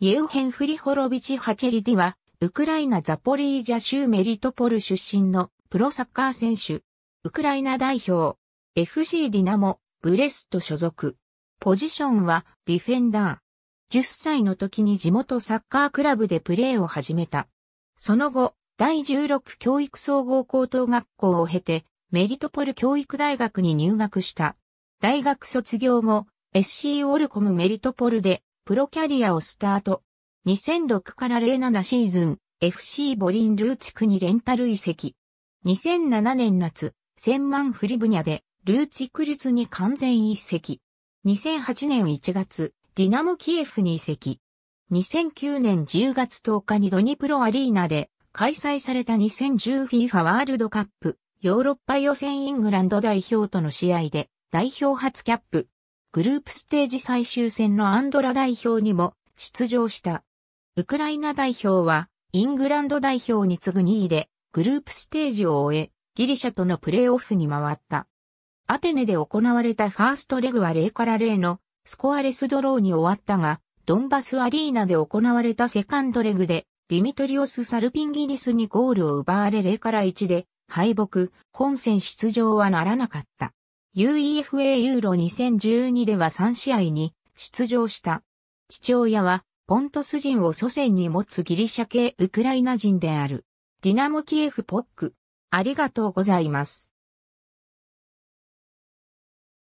イエウヘン・フリホロビチ・ハチェリディは、ウクライナザポリージャ州メリトポル出身のプロサッカー選手、ウクライナ代表、FC ディナモ、ブレスト所属。ポジションはディフェンダー。10歳の時に地元サッカークラブでプレーを始めた。その後、第16教育総合高等学校を経て、メリトポル教育大学に入学した。大学卒業後、SC オルコムメリトポルでプロキャリアをスタート。2006から07シーズン、FC ボリンルーチクにレンタル移籍。2007年夏、千万フリブニャで、ルーチクルツに完全移籍。2008年1月、ディナムキエフに移籍。2009年10月10日にドニプロアリーナで開催された 2010FIFA ワールドカップヨーロッパ予選イングランド代表との試合で代表初キャップグループステージ最終戦のアンドラ代表にも出場した。ウクライナ代表は、イングランド代表に次ぐ2位で、グループステージを終え、ギリシャとのプレーオフに回った。アテネで行われたファーストレグは0から0のスコアレスドローに終わったが、ドンバスアリーナで行われたセカンドレグで、ディミトリオス・サルピンギリスにゴールを奪われ0から1で敗北、本戦出場はならなかった。UEFA ユーロ2012では3試合に出場した。父親はポントス人を祖先に持つギリシャ系ウクライナ人である。ディナモキエフポック。ありがとうございます。